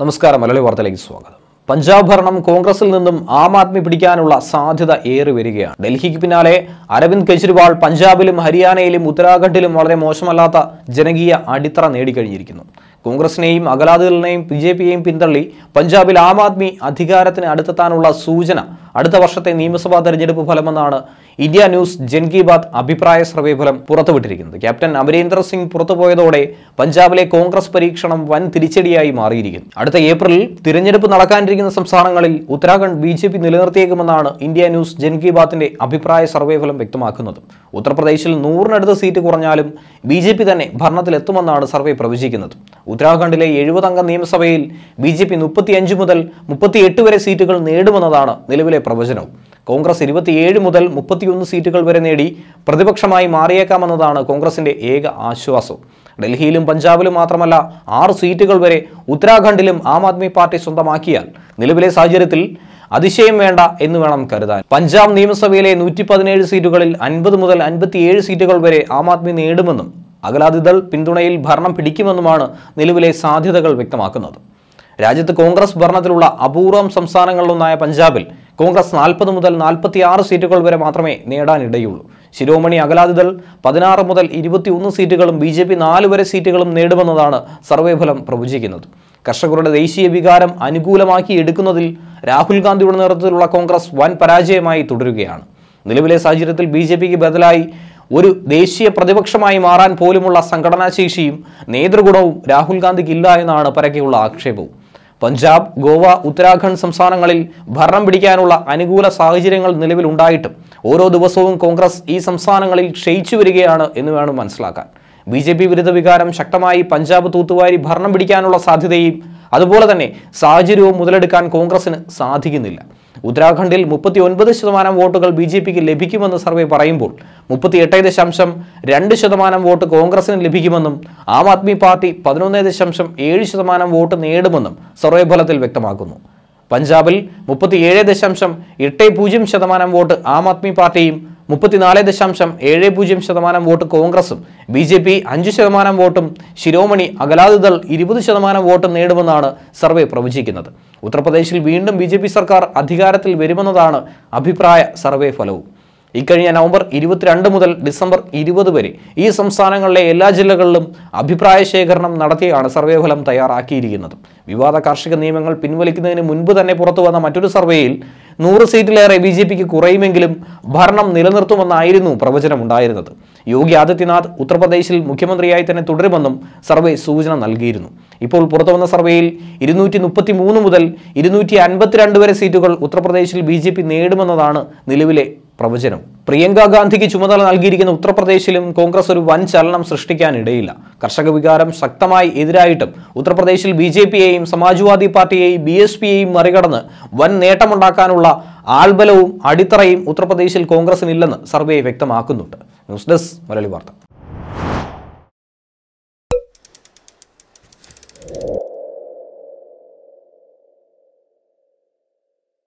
നമസ്കാരം മലയാളി വാർത്തയിലേക്ക് സ്വാഗതം പഞ്ചാബ് ഭരണം കോൺഗ്രസിൽ നിന്നും ആം ആദ്മി പിടിക്കാനുള്ള സാധ്യത ഏറി വരികയാണ് ഡൽഹിക്ക് പിന്നാലെ അരവിന്ദ് കെജ്രിവാൾ പഞ്ചാബിലും ഹരിയാനയിലും ഉത്തരാഖണ്ഡിലും വളരെ മോശമല്ലാത്ത ജനകീയ അടിത്തറ നേടിക്കഴിഞ്ഞിരിക്കുന്നു കോൺഗ്രസിനെയും അഗലാദുകളിനെയും ബി ജെ പിയെയും പിന്തള്ളി പഞ്ചാബിൽ ആം ആദ്മി അധികാരത്തിന് അടുത്തെത്താനുള്ള സൂചന അടുത്ത വർഷത്തെ നിയമസഭാ തെരഞ്ഞെടുപ്പ് ഫലമെന്നാണ് ഇന്ത്യ ന്യൂസ് ജൻകി ബാത് അഭിപ്രായ സർവേ ഫലം പുറത്തുവിട്ടിരിക്കുന്നത് ക്യാപ്റ്റൻ അമരീന്ദർ സിംഗ് പുറത്തുപോയതോടെ പഞ്ചാബിലെ കോൺഗ്രസ് പരീക്ഷണം വൻ തിരിച്ചടിയായി മാറിയിരിക്കുന്നു അടുത്ത ഏപ്രിലിൽ തിരഞ്ഞെടുപ്പ് നടക്കാനിരിക്കുന്ന സംസ്ഥാനങ്ങളിൽ ഉത്തരാഖണ്ഡ് ബി ജെ പി നിലനിർത്തിയേക്കുമെന്നാണ് ഇന്ത്യ ന്യൂസ് ജൻകി ബാത്തിന്റെ അഭിപ്രായ സർവേ ഫലം വ്യക്തമാക്കുന്നത് ഉത്തർപ്രദേശിൽ നൂറിനടുത്ത് സീറ്റ് കുറഞ്ഞാലും ബി ജെ പി തന്നെ ഭരണത്തിലെത്തുമെന്നാണ് സർവേ പ്രവചിക്കുന്നത് ഉത്തരാഖണ്ഡിലെ എഴുപതംഗ നിയമസഭയിൽ ബി ജെ പി മുപ്പത്തിയഞ്ച് മുതൽ മുപ്പത്തിയെട്ട് വരെ സീറ്റുകൾ നേടുമെന്നതാണ് നിലവിലെ പ്രവചനവും കോൺഗ്രസ് ഇരുപത്തിയേഴ് മുതൽ മുപ്പത്തിയൊന്ന് സീറ്റുകൾ വരെ നേടി പ്രതിപക്ഷമായി മാറിയേക്കാമെന്നതാണ് കോൺഗ്രസിൻ്റെ ഏക ആശ്വാസം ഡൽഹിയിലും പഞ്ചാബിലും മാത്രമല്ല ആറ് സീറ്റുകൾ വരെ ഉത്തരാഖണ്ഡിലും ആം ആദ്മി പാർട്ടി സ്വന്തമാക്കിയാൽ നിലവിലെ സാഹചര്യത്തിൽ അതിശയം വേണ്ട എന്ന് വേണം കരുതാൻ പഞ്ചാബ് നിയമസഭയിലെ നൂറ്റി പതിനേഴ് സീറ്റുകളിൽ അൻപത് മുതൽ അൻപത്തിയേഴ് സീറ്റുകൾ വരെ ആം ആദ്മി നേടുമെന്നും അകലാതിദൾ പിന്തുണയിൽ ഭരണം പിടിക്കുമെന്നുമാണ് നിലവിലെ സാധ്യതകൾ വ്യക്തമാക്കുന്നത് രാജ്യത്ത് കോൺഗ്രസ് ഭരണത്തിലുള്ള അപൂർവം സംസ്ഥാനങ്ങളിലൊന്നായ പഞ്ചാബിൽ കോൺഗ്രസ് നാൽപ്പത് മുതൽ നാൽപ്പത്തിയാറ് സീറ്റുകൾ വരെ മാത്രമേ നേടാനിടയുള്ളൂ ശിരോമണി അകലാതിദൾ പതിനാറ് മുതൽ ഇരുപത്തിയൊന്ന് സീറ്റുകളും ബി ജെ പി നാല് വരെ സീറ്റുകളും നേടുമെന്നതാണ് സർവേ ഫലം പ്രവചിക്കുന്നത് കർഷകരുടെ ദേശീയ വികാരം അനുകൂലമാക്കി എടുക്കുന്നതിൽ രാഹുൽ ഗാന്ധിയുടെ നേതൃത്വത്തിലുള്ള കോൺഗ്രസ് വൻ പരാജയമായി തുടരുകയാണ് നിലവിലെ സാഹചര്യത്തിൽ ബി ജെ പിക്ക് ബദലായി ഒരു ദേശീയ പ്രതിപക്ഷമായി മാറാൻ പോലുമുള്ള സംഘടനാശേഷിയും നേതൃഗുണവും രാഹുൽ ഗാന്ധിക്ക് ഇല്ല എന്നാണ് പരക്കെയുള്ള ആക്ഷേപവും പഞ്ചാബ് ഗോവ ഉത്തരാഖണ്ഡ് സംസ്ഥാനങ്ങളിൽ ഭരണം പിടിക്കാനുള്ള അനുകൂല സാഹചര്യങ്ങൾ നിലവിലുണ്ടായിട്ടും ഓരോ ദിവസവും കോൺഗ്രസ് ഈ സംസ്ഥാനങ്ങളിൽ ക്ഷയിച്ചു വരികയാണ് എന്ന് വേണം മനസ്സിലാക്കാൻ ബി ജെ പി വിരുദ്ധ വികാരം ശക്തമായി പഞ്ചാബ് തൂത്തുവാരി ഭരണം പിടിക്കാനുള്ള സാധ്യതയും അതുപോലെ തന്നെ സാഹചര്യവും മുതലെടുക്കാൻ കോൺഗ്രസിന് സാധിക്കുന്നില്ല ഉത്തരാഖണ്ഡിൽ മുപ്പത്തി ഒൻപത് ശതമാനം വോട്ടുകൾ ബി ജെ പിക്ക് ലഭിക്കുമെന്ന് സർവേ പറയുമ്പോൾ മുപ്പത്തിയെട്ട് ദശാംശം രണ്ട് ശതമാനം വോട്ട് കോൺഗ്രസിന് ലഭിക്കുമെന്നും ആം ആദ്മി പാർട്ടി പതിനൊന്ന് ദശാംശം ഏഴ് ശതമാനം വോട്ട് നേടുമെന്നും സർവേ ഫലത്തിൽ വ്യക്തമാക്കുന്നു പഞ്ചാബിൽ മുപ്പത്തിയേഴ് ദശാംശം എട്ട് പൂജ്യം ശതമാനം വോട്ട് ആം ആദ്മി പാർട്ടിയും മുപ്പത്തിനാല് ദശാംശം ഏഴ് പൂജ്യം ശതമാനം വോട്ട് കോൺഗ്രസും ബി ജെ പി അഞ്ച് ശതമാനം വോട്ടും ശിരോമണി അകലാദിദൾ ഇരുപത് ശതമാനം വോട്ടും നേടുമെന്നാണ് സർവേ പ്രവചിക്കുന്നത് ഉത്തർപ്രദേശിൽ വീണ്ടും ബി ജെ പി സർക്കാർ അധികാരത്തിൽ വരുമെന്നതാണ് അഭിപ്രായ സർവേ ഫലവും ഇക്കഴിഞ്ഞ നവംബർ ഇരുപത്തിരണ്ട് മുതൽ ഡിസംബർ ഇരുപത് വരെ ഈ സംസ്ഥാനങ്ങളിലെ എല്ലാ ജില്ലകളിലും അഭിപ്രായ ശേഖരണം നടത്തിയാണ് സർവേ ഫലം തയ്യാറാക്കിയിരിക്കുന്നത് വിവാദ കാർഷിക നിയമങ്ങൾ പിൻവലിക്കുന്നതിന് മുൻപ് തന്നെ പുറത്തു വന്ന മറ്റൊരു സർവേയിൽ നൂറ് സീറ്റിലേറെ ബി ജെ പിക്ക് കുറയുമെങ്കിലും ഭരണം നിലനിർത്തുമെന്നായിരുന്നു പ്രവചനമുണ്ടായിരുന്നത് യോഗി ആദിത്യനാഥ് ഉത്തർപ്രദേശിൽ മുഖ്യമന്ത്രിയായി തന്നെ തുടരുമെന്നും സർവേ സൂചന നൽകിയിരുന്നു ഇപ്പോൾ പുറത്തുവന്ന സർവേയിൽ ഇരുന്നൂറ്റി മുപ്പത്തി മൂന്ന് മുതൽ ഇരുന്നൂറ്റി അൻപത്തിരണ്ട് വരെ സീറ്റുകൾ ഉത്തർപ്രദേശിൽ ബി ജെ പി നേടുമെന്നതാണ് നിലവിലെ പ്രവചനം പ്രിയങ്ക ഗാന്ധിക്ക് ചുമതല നൽകിയിരിക്കുന്ന ഉത്തർപ്രദേശിലും കോൺഗ്രസ് ഒരു വൻ ചലനം സൃഷ്ടിക്കാനിടയില്ല കർഷക വികാരം ശക്തമായി എതിരായിട്ടും ഉത്തർപ്രദേശിൽ ബി ജെ പിയെയും സമാജ്വാദി പാർട്ടിയെയും ബി എസ് പിയെയും മറികടന്ന് വൻ നേട്ടമുണ്ടാക്കാനുള്ള ആൾബലവും അടിത്തറയും ഉത്തർപ്രദേശിൽ കോൺഗ്രസിനില്ലെന്ന് സർവേ വ്യക്തമാക്കുന്നുണ്ട് ന്യൂസ് ഡെസ്ക് മലയാളി വാർത്ത